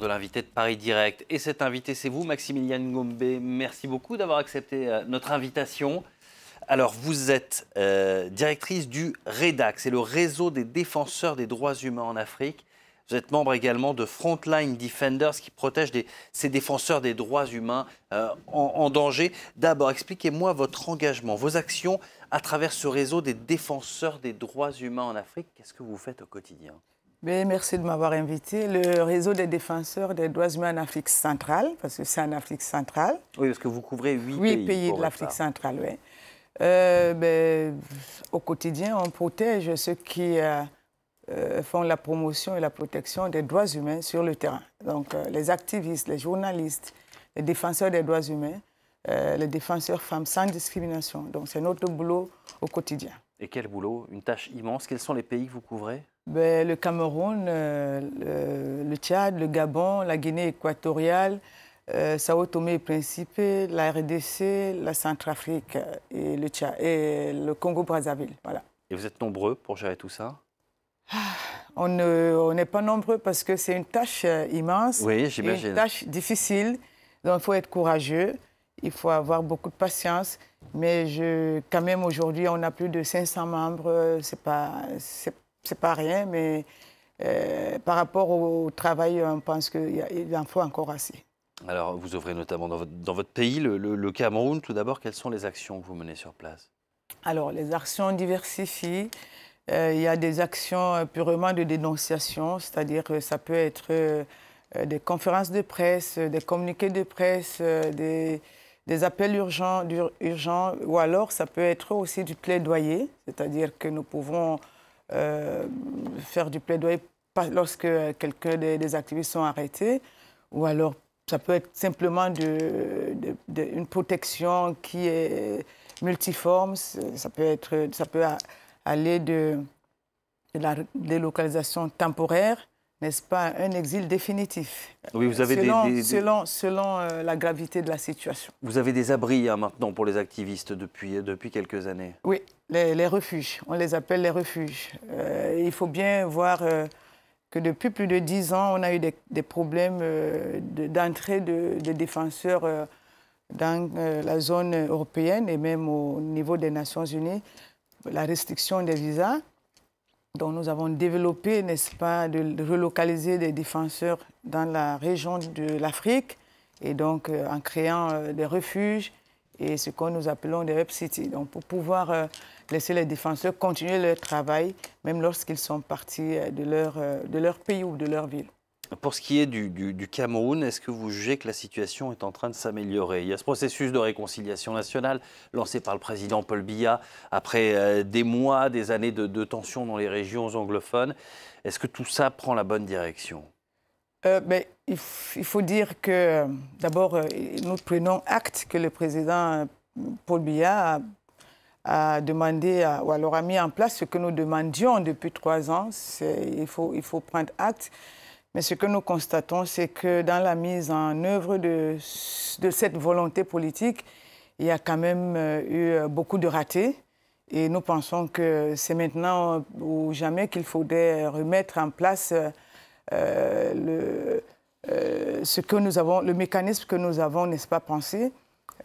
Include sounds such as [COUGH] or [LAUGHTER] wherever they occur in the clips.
de l'invité de Paris Direct. Et cet invité, c'est vous, Maximiliane Gombe. Merci beaucoup d'avoir accepté euh, notre invitation. Alors, vous êtes euh, directrice du REDAC, c'est le réseau des défenseurs des droits humains en Afrique. Vous êtes membre également de Frontline Defenders qui protège ces défenseurs des droits humains euh, en, danger. D'abord, expliquez-moi votre engagement, vos actions à travers ce réseau des défenseurs des droits humains en Afrique. Qu'est-ce que vous faites au quotidien ben, merci de m'avoir invité. Le réseau des défenseurs des droits humains en Afrique centrale, parce que c'est en Afrique centrale. Oui, parce que vous couvrez huit pays. Huit pays de l'Afrique centrale, oui. Euh, ben, au quotidien, on protège ceux qui euh, euh, font la promotion et la protection des droits humains sur le terrain. Donc, les activistes, les journalistes, les défenseurs des droits humains, les défenseurs femmes sans discrimination. Donc, c'est notre boulot au quotidien. Et quel boulot Une tâche immense. Quels sont les pays que vous couvrez ben, le Cameroun, euh, le, Tchad, le Gabon, la Guinée équatoriale, euh, Sao Tome et Principe, la RDC, la Centrafrique et le, Tchad, et le Congo-Brazzaville. Voilà. Et vous êtes nombreux pour gérer tout ça ah, On n'est pas nombreux parce que c'est une tâche euh, immense, oui, une tâche difficile. Donc il faut être courageux, il faut avoir beaucoup de patience. Mais je, quand même, aujourd'hui, on a plus de 500 membres. Ce pas, c'est pas rien, mais euh, par rapport au travail, on pense qu'il en faut encore assez. Alors, vous ouvrez notamment dans votre, pays, le, Cameroun. Tout d'abord, quelles sont les actions que vous menez sur place Alors, les actions diversifient. Euh, il y a des actions euh, purement de dénonciation, c'est-à-dire que ça peut être des conférences de presse, des communiqués de presse, des, appels urgents, urgents, ou alors ça peut être aussi du plaidoyer, c'est-à-dire que nous pouvons euh, faire du plaidoyer lorsque quelqu'un des, activistes sont arrêtés, ou alors ça peut être simplement de, une protection qui est multiforme, ça peut, être, ça peut aller de, la délocalisation temporaire, n'est-ce pas, un exil définitif. Oui, vous avez selon, des, selon, euh, la gravité de la situation. Vous avez des abris hein, maintenant pour les activistes depuis, euh, depuis quelques années. Oui, les, refuges. On les appelle les refuges. Euh, il faut bien voir euh, que depuis plus de dix ans, on a eu des, problèmes euh, d'entrée de, défenseurs dans la zone européenne et même au niveau des Nations Unies, la restriction des visas. dont nous avons développé, n'est-ce pas, de relocaliser des défenseurs dans la région de l'Afrique et donc en créant des refuges et ce que nous appelons des Web City. Donc, pour pouvoir euh, laisser les défenseurs continuer leur travail, même lorsqu'ils sont partis euh, de leur, euh, de leur pays ou de leur ville. Pour ce qui est du, Cameroun, est-ce que vous jugez que la situation est en train de s'améliorer Il y a ce processus de réconciliation nationale lancé par le président Paul Biya après des mois, des années de, de, tensions dans les régions anglophones. Est-ce que tout ça prend la bonne direction euh, il, faut dire que, d'abord, euh, nous prenons acte que le président euh, Paul Biya a, demandé, ou alors a mis en place ce que nous demandions depuis trois ans. Il faut, il faut prendre acte. Mais ce que nous constatons, c'est que dans la mise en œuvre de, de, cette volonté politique, il y a quand même euh, eu beaucoup de ratés. Et nous pensons que c'est maintenant ou jamais qu'il faudrait remettre en place le, euh, ce que nous avons, le mécanisme que nous avons, n'est-ce pas, pensé.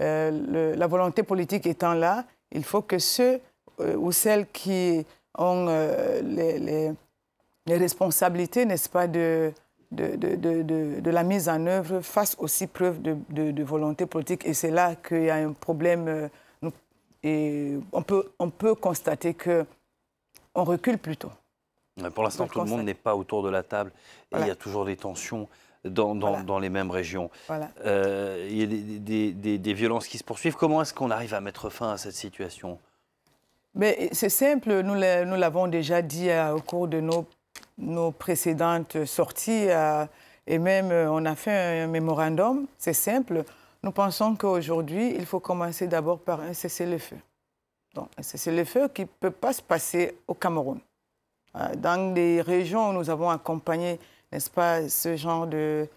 Euh, la volonté politique étant là, il faut que ceux euh, ou celles qui ont les, responsabilités, n'est-ce pas, de la mise en œuvre fassent aussi preuve de, volonté politique. Et c'est là qu'il y a un problème. et on peut, on peut constater qu'on recule plutôt. Pour l'instant, tout le monde n'est pas autour de la table. Et il y a toujours des tensions dans, les mêmes régions. Euh, il y a des, violences qui se poursuivent. Comment est-ce qu'on arrive à mettre fin à cette situation C'est simple, nous l'avons déjà dit euh, au cours de nos, précédentes sorties, euh, et même on a fait un mémorandum, c'est simple. Nous pensons qu'aujourd'hui, il faut commencer d'abord par un cessez-le-feu. Donc, un cessez-le-feu qui ne peut pas se passer au Cameroun. Dans des régions où nous avons accompagné n'est-ce pas, ce genre de,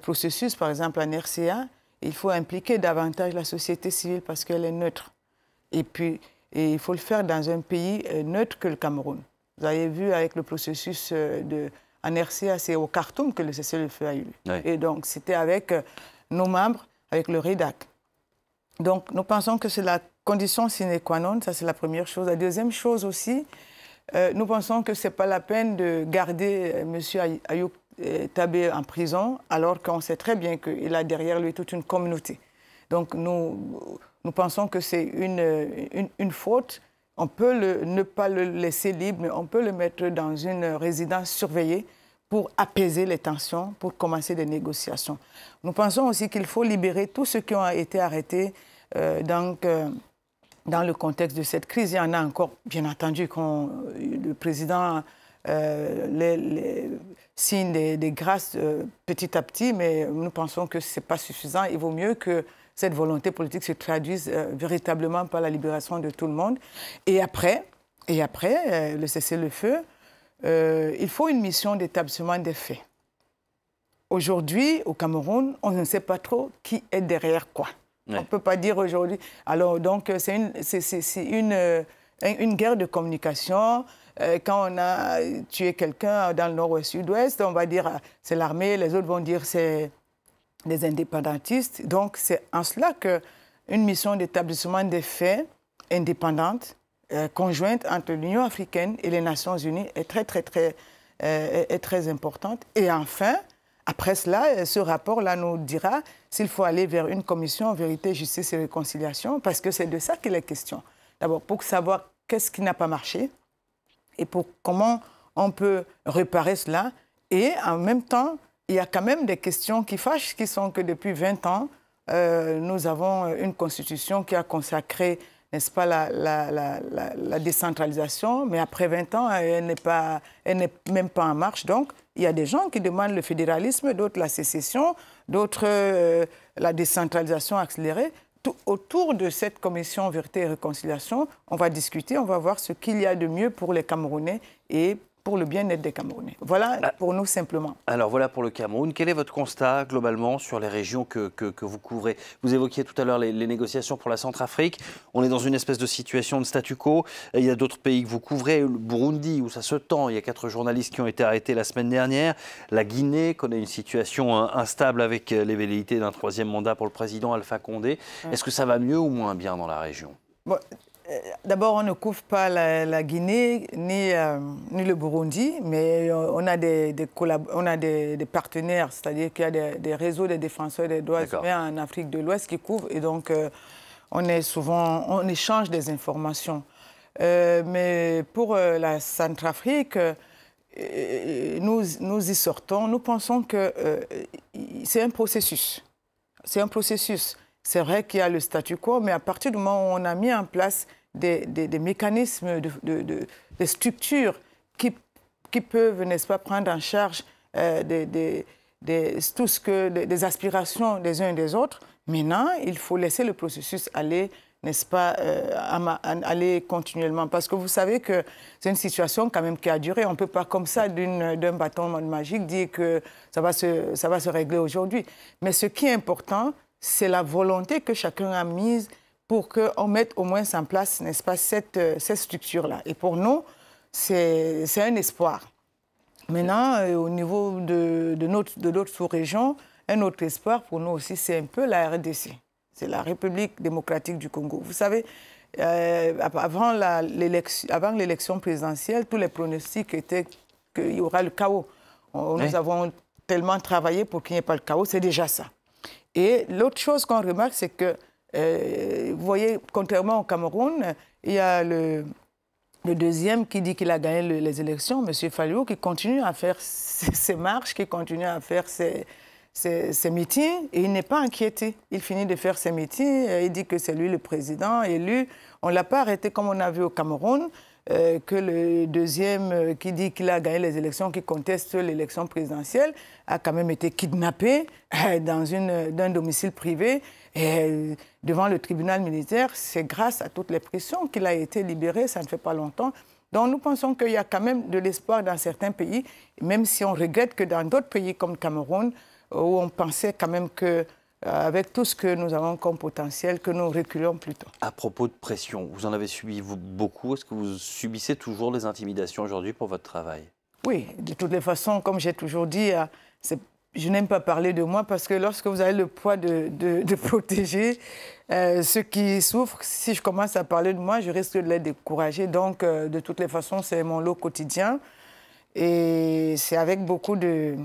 processus, par exemple en RCA, il faut impliquer davantage la société civile parce qu'elle est neutre. Et puis, il faut le faire dans un pays euh, neutre que le Cameroun. Vous avez vu avec le processus euh, de, en RCA, c'est au Khartoum que le cessez-le-feu a eu. Et donc, c'était avec euh, nos membres, avec le REDAC. Donc, nous pensons que c'est la condition sine qua non, ça c'est la première chose. La deuxième chose aussi, nous pensons que ce n'est pas la peine de garder monsieur M. Euh, Tabé en prison, alors qu'on sait très bien qu'il a derrière lui toute une communauté. Donc nous, nous pensons que c'est une, une, faute. On peut le, ne pas le laisser libre, mais on peut le mettre dans une résidence surveillée pour apaiser les tensions, pour commencer des négociations. Nous pensons aussi qu'il faut libérer tous ceux qui ont été arrêtés euh, donc, euh, dans le contexte de cette crise. Il y en a encore, bien entendu, le président les, signe des, grâces euh, petit à petit, mais nous pensons que ce n'est pas suffisant. Il vaut mieux que cette volonté politique se traduise euh, véritablement par la libération de tout le monde. Et après, et après euh, le cessez-le-feu, il faut une mission d'établissement des faits. Aujourd'hui, au Cameroun, on ne sait pas trop qui est derrière quoi. On ne peut pas dire aujourd'hui. Alors, donc, c'est une, une, une, guerre de communication. Euh, quand on a tué quelqu'un dans le nord ou sud-ouest, on va dire euh, c'est l'armée, les autres vont dire c'est des indépendantistes. Donc c'est en cela qu'une mission d'établissement des faits indépendante, euh, conjointe entre l'Union africaine et les Nations unies est très, très, très, est très importante. Et enfin, après cela, ce rapport-là nous dira s'il faut aller vers une commission en vérité, justice et réconciliation, parce que c'est de ça qu'il est question. D'abord, pour savoir qu'est-ce qui n'a pas marché, et pour comment on peut réparer cela. Et en même temps, il y a quand même des questions qui fâchent, qui sont que depuis 20 ans, euh, nous avons une constitution qui a consacré, n'est-ce pas, la, décentralisation, mais après 20 ans, elle n'est, elle n'est même pas en marche. Donc, il y a des gens qui demandent le fédéralisme, d'autres la sécession, d'autres euh, la décentralisation accélérée autour de cette commission Vérité et Réconciliation, on va discuter, on va voir ce qu'il y a de mieux pour les Camerounais et pour le bien-être des Camerounais. Voilà ah. pour nous simplement. Alors voilà pour le Cameroun. Quel est votre constat globalement sur les régions que, vous couvrez Vous évoquiez tout à l'heure les, négociations pour la Centrafrique. On est dans une espèce de situation de statu quo. Il y a d'autres pays que vous couvrez, le Burundi où ça se tend. Il y a quatre journalistes qui ont été arrêtés la semaine dernière. La Guinée connaît une situation hein, instable avec les euh, velléités d'un troisième mandat pour le président Alpha Condé. Est-ce que ça va mieux ou moins bien dans la région euh, d'abord, on ne couvre pas la, Guinée ni, euh, ni, le Burundi, mais euh, on a des, on a des, partenaires, c'est-à-dire qu'il y a des, réseaux des défenseurs des droits humains en Afrique de l'Ouest qui couvrent, et donc on est souvent, on échange des informations. mais pour la Centrafrique, nous, nous y sortons, nous pensons que c'est un processus. C'est un processus. C'est vrai qu'il y a le statu quo, mais à partir du moment où on a mis en place des, mécanismes, de, des structures qui, peuvent, n'est-ce pas, prendre en charge euh, des, tout ce que, des, aspirations des uns et des autres. Maintenant, il faut laisser le processus aller n'est-ce pas, euh, aller continuellement. Parce que vous savez que c'est une situation quand même qui a duré. On ne peut pas comme ça, d'un bâton magique, dire que ça va ça va se régler aujourd'hui. Mais ce qui est important, c'est la volonté que chacun a mise pour qu'on mette au moins en place, n'est-ce pas, cette, euh, cette structure-là. Et pour nous, c'est un espoir. Maintenant, euh, au niveau de, notre, de sous-région, un autre espoir pour nous aussi, c'est un peu la RDC. C'est la République démocratique du Congo. Vous savez, euh, avant l'élection présidentielle, tous les pronostics étaient qu'il y aura le chaos. Nous avons tellement travaillé pour qu'il n'y ait pas le chaos, c'est déjà ça. Et l'autre chose qu'on remarque, c'est que euh, vous voyez, contrairement au Cameroun, il y a le, deuxième qui dit qu'il a gagné les élections, M. Fallou, qui continue à faire ses, marches, qui continue à faire ses, métiers, meetings, et il n'est pas inquiété. Il finit de faire ses meetings, il dit que c'est lui le président élu. On ne l'a pas arrêté comme on a vu au Cameroun, euh, que le deuxième euh, qui dit qu'il a gagné les élections, qui conteste l'élection présidentielle, a quand même été kidnappé [LAUGHS] dans, dans un domicile privé. Et euh, devant le tribunal militaire, c'est grâce à toutes les pressions qu'il a été libéré, ça ne fait pas longtemps. Donc nous pensons qu'il y a quand même de l'espoir dans certains pays, même si on regrette que dans d'autres pays comme le Cameroun, où on pensait quand même que euh, avec tout ce que nous avons comme potentiel, que nous reculons plutôt. À propos de pression, vous en avez subi beaucoup. Est-ce que vous subissez toujours les intimidations aujourd'hui pour votre travail Oui, de toutes les façons, comme j'ai toujours dit, euh, c'est je n'aime pas parler de moi parce que lorsque vous avez le poids de, de, [LAUGHS] protéger euh, ceux qui souffrent, si je commence à parler de moi, je risque de les décourager. Donc, euh, de toutes les façons, c'est mon lot quotidien. Et c'est avec beaucoup de,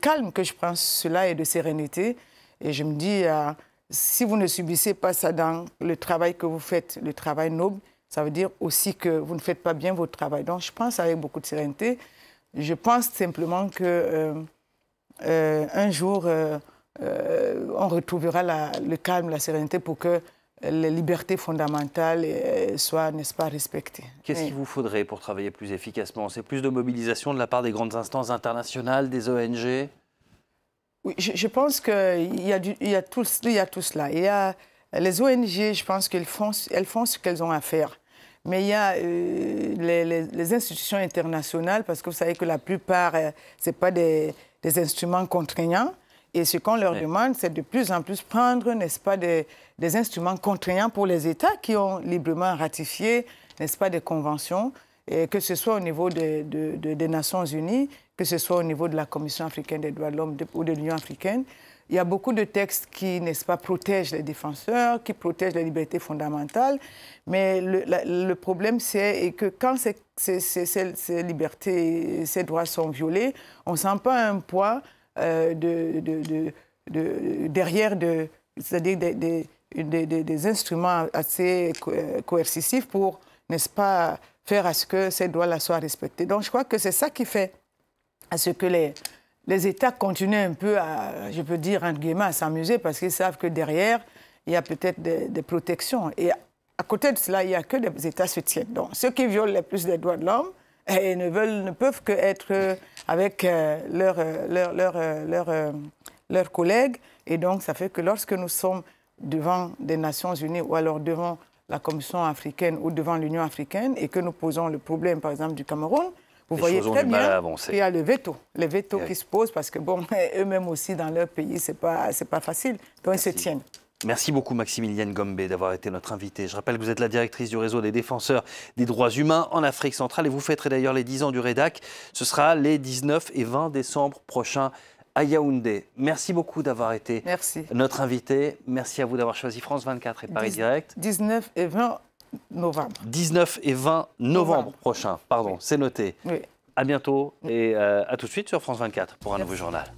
calme que je prends cela et de sérénité. Et je me dis, euh, si vous ne subissez pas ça dans le travail que vous faites, le travail noble, ça veut dire aussi que vous ne faites pas bien votre travail. Donc, je pense avec beaucoup de sérénité. Je pense simplement que euh, un jour, euh, euh, on retrouvera le calme, la sérénité pour que les libertés fondamentales soient, n'est-ce pas, respectées. Qu'est-ce qu'il vous faudrait pour travailler plus efficacement C'est plus de mobilisation de la part des grandes instances internationales, des ONG Oui, je, pense qu'il y, a tout, il y a tout cela. Il les ONG, je pense qu'elles font, elles font ce qu'elles ont à faire. Mais il y a les, institutions internationales, parce que vous savez que la plupart, ce c'est pas des, des instruments contraignants. Et ce qu'on leur demande, c'est de plus en plus prendre, n'est-ce pas, des, instruments contraignants pour les États qui ont librement ratifié, n'est-ce pas, des conventions, et que ce soit au niveau des Nations Unies, que ce soit au niveau de la Commission africaine des droits de l'homme ou de l'Union africaine, il y a beaucoup de textes qui, n'est-ce pas, protègent les défenseurs, qui protègent les libertés fondamentales. Mais le, problème, c'est que quand ces, libertés, ces droits sont violés, on ne sent pas un poids euh, de, de, de, derrière, c'est-à-dire des, instruments assez euh, coercitifs pour, n'est-ce pas, faire à ce que ces droits-là soient respectés. Donc je crois que c'est ça qui fait à ce que les, les États continuent un peu à, je peux dire, entre guillemets, à s'amuser parce qu'ils savent que derrière, il y a peut-être des, protections. Et à côté de cela, il n'y a que des États soutiens. Donc, ceux qui violent le plus les droits de l'homme et eh, ne, veulent, ne peuvent qu'être euh, avec euh, leurs euh, leurs collègues. Et donc, ça fait que lorsque nous sommes devant des Nations Unies ou alors devant la Commission africaine ou devant l'Union africaine et que nous posons le problème, par exemple, du Cameroun, vous voyez très bien qu'il y a le veto, les veto qui se pose parce que, bon, [LAUGHS] eux-mêmes aussi dans leur pays, ce n'est pas, pas facile. Donc ils se tiennent. Merci beaucoup Maximilienne Gombe d'avoir été notre invitée. Je rappelle que vous êtes la directrice du réseau des défenseurs des droits humains en Afrique centrale et vous fêterez d'ailleurs les 10 ans du REDAC. Ce sera les 19 et 20 décembre prochains à Yaoundé. Merci beaucoup d'avoir été Merci. notre invitée. Merci à vous d'avoir choisi France 24 et Paris Direct. 19 et 20 novembre. 19 et 20 novembre, prochain, pardon, c'est noté. Oui. À bientôt et euh, à tout de suite sur France 24 pour un nouveau journal.